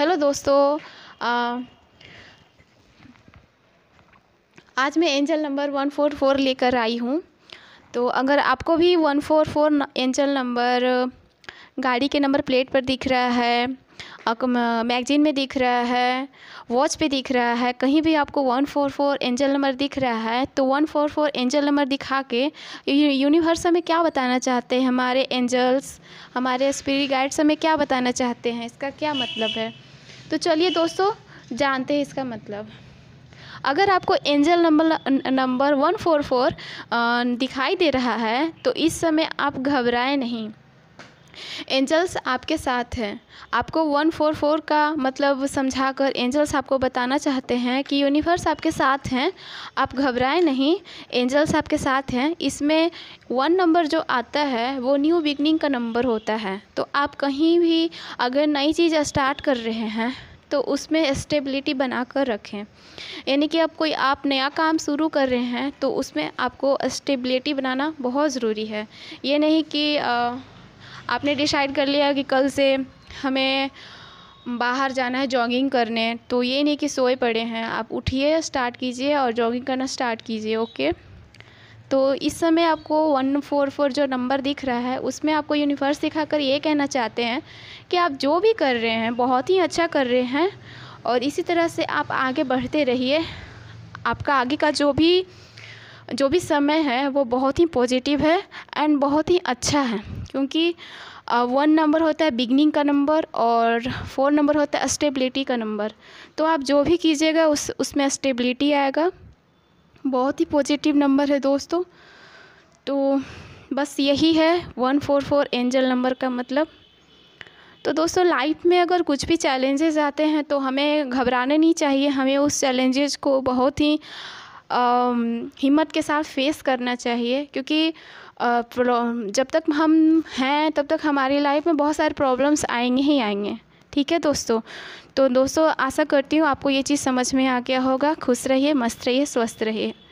hello दोस्तों आ, आज मैं angel number one four four लेकर आई हूँ तो अगर आपको भी one four four angel number गाड़ी के नंबर प्लेट पर दिख रहा है मैगजीन में दिख रहा है वॉच पे दिख रहा है कहीं भी आपको one four four angel number दिख रहा है तो one four four angel number दिखा के यूनिवर्स हमें क्या बताना चाहते हैं हमारे एंजल्स हमारे स्पिरिट गाइड्स हमें क्या बताना चाहते हैं इसका क्या मतलब है तो चलिए दोस्तों जानते हैं इसका मतलब अगर आपको angel number number one four four दिखाई दे रहा है तो इस समय आप घबराएं नहीं एंजल्स आपके साथ हैं आपको वन फोर फोर का मतलब समझा कर एंजल्स आपको बताना चाहते हैं कि यूनिवर्स आपके साथ हैं आप घबराएं नहीं एंजल्स आपके साथ हैं इसमें वन नंबर जो आता है वो न्यू बिगनिंग का नंबर होता है तो आप कहीं भी अगर नई चीज़ स्टार्ट कर रहे हैं तो उसमें स्टेबिलिटी बना कर रखें यानी कि आप कोई आप नया काम शुरू कर रहे हैं तो उसमें आपको स्टेबिलिटी बनाना बहुत ज़रूरी है ये नहीं कि आ, आपने डिसाइड कर लिया कि कल से हमें बाहर जाना है जॉगिंग करने तो ये नहीं कि सोए पड़े हैं आप उठिए स्टार्ट कीजिए और जॉगिंग करना स्टार्ट कीजिए ओके तो इस समय आपको वन फोर फोर जो नंबर दिख रहा है उसमें आपको यूनिवर्स दिखाकर ये कहना चाहते हैं कि आप जो भी कर रहे हैं बहुत ही अच्छा कर रहे हैं और इसी तरह से आप आगे बढ़ते रहिए आपका आगे का जो भी जो भी समय है वो बहुत ही पॉजिटिव है एंड बहुत ही अच्छा है क्योंकि वन नंबर होता है बिगनिंग का नंबर और फोर नंबर होता है स्टेबिलिटी का नंबर तो आप जो भी कीजिएगा उस उसमें स्टेबिलिटी आएगा बहुत ही पॉजिटिव नंबर है दोस्तों तो बस यही है one four four angel number का मतलब तो दोस्तों लाइफ में अगर कुछ भी चैलेंजेस आते हैं तो हमें घबराने नहीं चाहिए हमें उस चैलेंजेस को बहुत ही हिम्मत के साथ फेस करना चाहिए क्योंकि जब तक हम हैं तब तक हमारी लाइफ में बहुत सारे प्रॉब्लम्स आएंगे ही आएंगे ठीक है दोस्तों तो दोस्तों आशा करती हूँ आपको ये चीज़ समझ में आ गया होगा खुश रहिए मस्त रहिए स्वस्थ रहिए